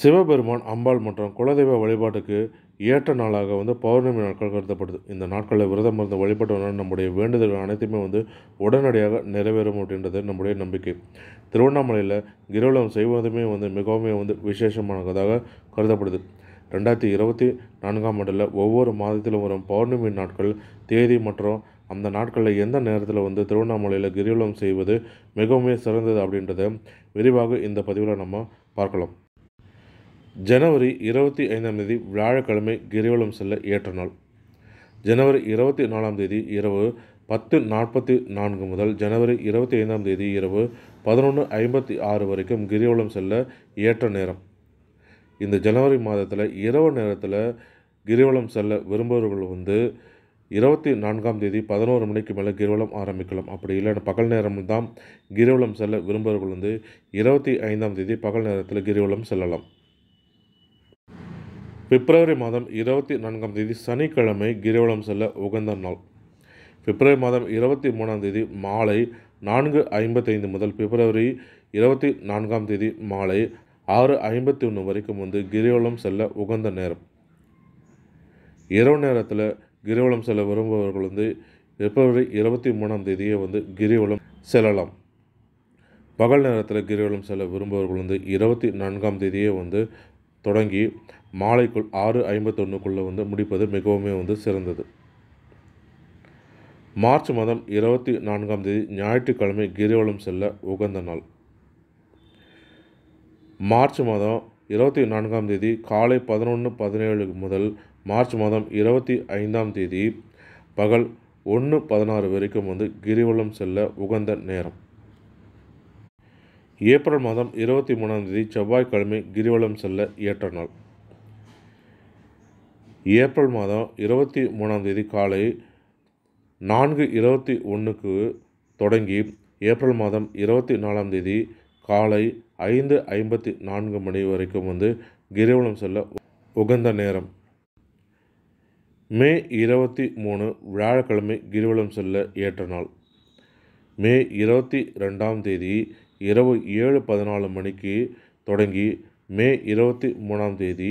சிவபெருமான் அம்பாள் மற்றும் குலதெய்வ வழிபாட்டுக்கு ஏற்ற நாளாக வந்து பௌர்ணமி நாட்கள் கருதப்படுது இந்த நாட்களில் விரதம் இருந்து வழிபட்டவர்கள் நம்முடைய வேண்டுதல்கள் அனைத்துமே வந்து உடனடியாக நிறைவேறும் அப்படின்றது நம்முடைய நம்பிக்கை திருவண்ணாமலையில் கிரிவலம் செய்வதுமே வந்து மிகவும் வந்து விசேஷமானதாக கருதப்படுது ரெண்டாயிரத்தி இருபத்தி நான்காம் ஆண்டில் ஒவ்வொரு மாதத்திலும் வரும் பௌர்ணமி நாட்கள் தேதி மற்றும் அந்த நாட்களில் எந்த நேரத்தில் வந்து திருவண்ணாமலையில் கிரிவலம் செய்வது மிகவும் சிறந்தது அப்படின்றத விரிவாக இந்த பதிவில் நம்ம பார்க்கலாம் ஜனவரி இருபத்தி ஐந்தாம் தேதி வியாழக்கிழமை கிரிவலம் செல்ல ஏற்ற நாள் ஜனவரி இருபத்தி நாலாம் தேதி இரவு பத்து நாற்பத்தி நான்கு முதல் ஜனவரி இருபத்தி ஐந்தாம் தேதி இரவு பதினொன்று ஐம்பத்தி ஆறு வரைக்கும் கிரிவலம் செல்ல ஏற்ற நேரம் இந்த ஜனவரி மாதத்தில் இரவு நேரத்தில் கிரிவலம் செல்ல விரும்புபவர்கள் வந்து இருபத்தி நான்காம் தேதி பதினோரு மணிக்கு மேலே கிரிவலம் ஆரம்பிக்கலாம் அப்படி இல்லைன்னா பகல் நேரம் தான் கிரிவலம் செல்ல விரும்புபவர்கள் வந்து இருபத்தி ஐந்தாம் தேதி பகல் நேரத்தில் கிரிவலம் செல்லலாம் பிப்ரவரி மாதம் இருபத்தி நான்காம் தேதி சனிக்கிழமை கிரிவலம் செல்ல உகந்த நாள் பிப்ரவரி மாதம் இருபத்தி மூணாம் தேதி மாலை நான்கு ஐம்பத்தைந்து முதல் பிப்ரவரி இருபத்தி நான்காம் தேதி மாலை ஆறு ஐம்பத்தி ஒன்று வரைக்கும் வந்து கிரிவலம் செல்ல உகந்த நேரம் இரவு நேரத்தில் கிரிவலம் செல்ல விரும்புபவர்கள் வந்து பிப்ரவரி இருபத்தி மூணாம் தேதியே வந்து கிரிவலம் செல்லலாம் பகல் நேரத்தில் கிரிவலம் செல்ல விரும்புபவர்கள் வந்து இருபத்தி நான்காம் தேதியே வந்து தொடங்கி மாலைக்குள் ஆறு ஐம்பத்தொன்றுக்குள்ளே வந்து முடிப்பது மிகவும் வந்து சிறந்தது மார்ச் மாதம் இருபத்தி நான்காம் தேதி ஞாயிற்றுக்கிழமை கிரிவலம் செல்ல உகந்த நாள் மார்ச் மாதம் இருபத்தி நான்காம் தேதி காலை பதினொன்று பதினேழு முதல் மார்ச் மாதம் இருபத்தி ஐந்தாம் தேதி பகல் ஒன்று பதினாறு வரைக்கும் வந்து கிரிவலம் செல்ல உகந்த நேரம் ஏப்ரல் மாதம் இருபத்தி மூணாம் தேதி செவ்வாய்க்கிழமை கிரிவலம் செல்ல ஏற்ற நாள் ஏப்ரல் மாதம் இருபத்தி மூணாம் தேதி காலை நான்கு இருபத்தி ஒன்றுக்கு தொடங்கி ஏப்ரல் மாதம் இருபத்தி நாலாம் தேதி காலை ஐந்து ஐம்பத்தி நான்கு மணி வரைக்கும் வந்து கிரிவலம் செல்ல உகந்த நேரம் மே இருபத்தி மூணு வியாழக்கிழமை கிரிவலம் செல்ல ஏற்ற நாள் மே இருபத்தி ரெண்டாம் தேதி இரவு ஏழு பதினாலு மணிக்கு தொடங்கி மே இருபத்தி மூணாம் தேதி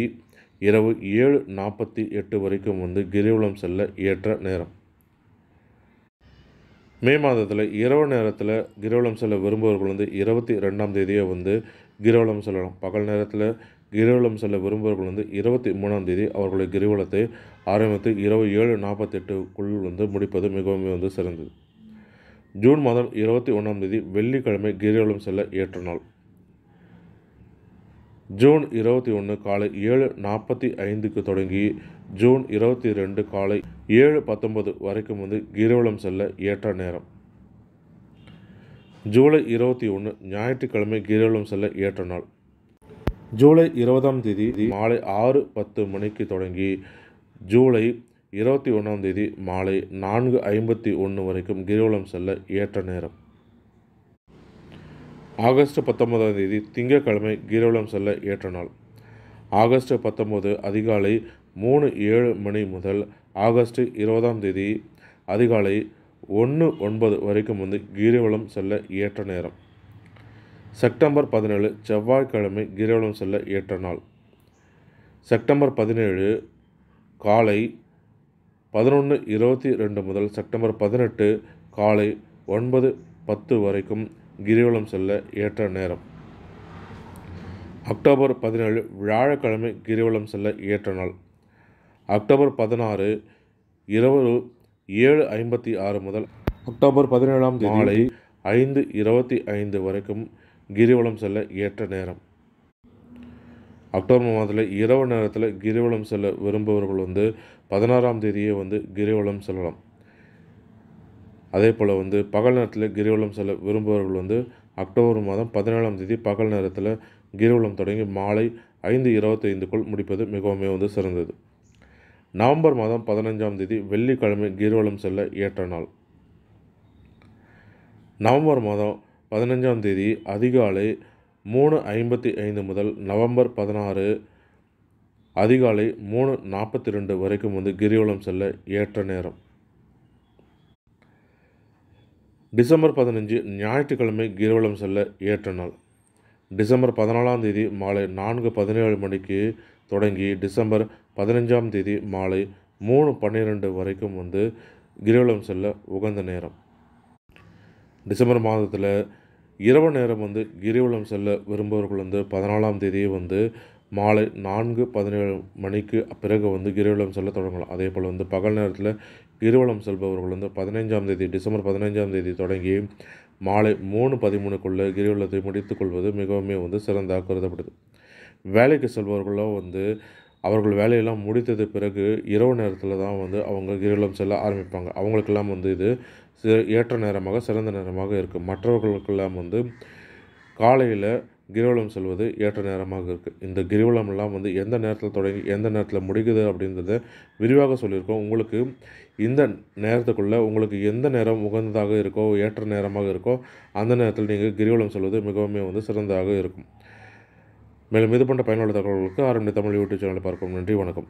இரவு ஏழு நாற்பத்தி எட்டு வரைக்கும் வந்து கிரிவலம் செல்ல ஏற்ற நேரம் மே மாதத்தில் இரவு நேரத்தில் கிரிவலம் செல்ல விரும்புபவர்கள் வந்து இருபத்தி ரெண்டாம் தேதியை வந்து கிரிவலம் செல்லலாம் பகல் நேரத்தில் கிரிவலம் செல்ல விரும்புபவர்கள் வந்து இருபத்தி மூணாம் தேதி அவர்களுடைய கிரிவலத்தை ஆரம்பித்து இரவு ஏழு நாற்பத்தெட்டுக்குள் வந்து முடிப்பது மிகவும் வந்து சிறந்தது ஜூன் மாதம் இருபத்தி ஒன்றாம் தேதி வெள்ளிக்கிழமை கிரிவலம் செல்ல ஏற்ற நாள் ஜூன் இருபத்தி ஒன்று காலை ஏழு நாற்பத்தி ஐந்துக்கு தொடங்கி ஜூன் இருபத்தி ரெண்டு காலை ஏழு பத்தொன்பது வரைக்கும் வந்து கிரிவலம் செல்ல ஏற்ற நேரம் ஜூலை இருபத்தி ஒன்று ஞாயிற்றுக்கிழமை கிரிவலம் செல்ல ஏற்ற நாள் ஜூலை இருபதாம் தேதி மாலை ஆறு பத்து மணிக்கு தொடங்கி ஜூலை இருபத்தி ஒன்றாம் தேதி மாலை நான்கு ஐம்பத்தி ஒன்று வரைக்கும் கிரிவலம் செல்ல ஏற்ற நேரம் ஆகஸ்ட் பத்தொன்பதாம் தேதி திங்கட்கிழமை கிரிவலம் செல்ல ஏற்ற நாள் ஆகஸ்ட் பத்தொம்போது அதிகாலை மூணு ஏழு மணி முதல் ஆகஸ்ட் இருபதாம் தேதி அதிகாலை ஒன்று ஒன்பது வரைக்கும் வந்து கிரிவலம் செல்ல ஏற்ற நேரம் செப்டம்பர் பதினேழு செவ்வாய்க்கிழமை கிரிவலம் செல்ல ஏற்ற நாள் செப்டம்பர் பதினேழு காலை பதினொன்று இருபத்தி ரெண்டு முதல் செப்டம்பர் பதினெட்டு காலை ஒன்பது பத்து வரைக்கும் கிரிவலம் செல்ல ஏற்ற நேரம் அக்டோபர் பதினேழு வியாழக்கிழமை கிரிவலம் செல்ல ஏற்ற நாள் அக்டோபர் பதினாறு இரவு ஏழு ஐம்பத்தி ஆறு முதல் அக்டோபர் பதினேழாம் தேதி மாலை ஐந்து இருபத்தி ஐந்து வரைக்கும் கிரிவலம் செல்ல ஏற்ற நேரம் அக்டோபர் மாதத்தில் இரவு நேரத்தில் கிரிவலம் செல்ல விரும்புபவர்கள் வந்து பதினாறாம் தேதியே வந்து கிரிவலம் செல்லலாம் அதே போல் வந்து பகல் நேரத்தில் கிரிவலம் செல்ல விரும்புபவர்கள் வந்து அக்டோபர் மாதம் பதினேழாம் தேதி பகல் நேரத்தில் கிரிவலம் தொடங்கி மாலை ஐந்து இருபத்தைந்துக்குள் முடிப்பது மிகவும் வந்து சிறந்தது நவம்பர் மாதம் பதினஞ்சாம் தேதி வெள்ளிக்கிழமை கிரிவலம் செல்ல ஏற்ற நாள் நவம்பர் மாதம் பதினஞ்சாம் தேதி அதிகாலை மூணு ஐம்பத்தி ஐந்து முதல் நவம்பர் பதினாறு அதிகாலை மூணு நாற்பத்தி ரெண்டு வரைக்கும் வந்து கிரிவலம் செல்ல ஏற்ற நேரம் டிசம்பர் பதினஞ்சு ஞாயிற்றுக்கிழமை கிரிவலம் செல்ல ஏற்ற நாள் டிசம்பர் பதினாலாம் தேதி மாலை நான்கு பதினேழு மணிக்கு தொடங்கி டிசம்பர் பதினஞ்சாம் தேதி மாலை மூணு பன்னிரெண்டு வரைக்கும் வந்து கிரிவலம் செல்ல உகந்த நேரம் டிசம்பர் மாதத்தில் இரவு நேரம் வந்து கிரிவலம் செல்ல விரும்புபவர்கள் வந்து பதினாலாம் தேதியே வந்து மாலை நான்கு பதினேழு மணிக்கு பிறகு வந்து கிரிவலம் செல்ல தொடங்கலாம் அதே போல் வந்து பகல் நேரத்தில் கிரிவலம் செல்பவர்கள் வந்து பதினைஞ்சாம் தேதி டிசம்பர் பதினைஞ்சாம் தேதி தொடங்கி மாலை மூணு பதிமூணுக்குள்ளே கிரிவலத்தை முடித்துக்கொள்வது மிகவும் வந்து சிறந்தாக கருதப்படுது வேலைக்கு செல்பவர்களும் வந்து அவர்கள் வேலையெல்லாம் முடித்தது பிறகு இரவு நேரத்தில் தான் வந்து அவங்க கிரிவலம் செல்ல ஆரம்பிப்பாங்க அவங்களுக்கெல்லாம் வந்து இது ஏற்ற நேரமாக சிறந்த நேரமாக இருக்குது மற்றவர்களுக்கெல்லாம் வந்து காலையில் கிரிவலம் செல்வது ஏற்ற நேரமாக இருக்குது இந்த கிரிவலம்லாம் வந்து எந்த நேரத்தில் தொடங்கி எந்த நேரத்தில் முடிக்குது அப்படின்றத விரிவாக சொல்லியிருக்கோம் உங்களுக்கு இந்த நேரத்துக்குள்ளே உங்களுக்கு எந்த நேரம் உகந்ததாக இருக்கோ ஏற்ற நேரமாக இருக்கோ அந்த நேரத்தில் நீங்கள் கிரிவலம் செல்வது மிகவும் வந்து சிறந்ததாக இருக்கும் மேலும் இது போன்ற பயனுள்ள தகவல்களுக்கு ஆரம்பி தமிழ் யூடியூப் சேனலை பார்க்கும் நன்றி வணக்கம்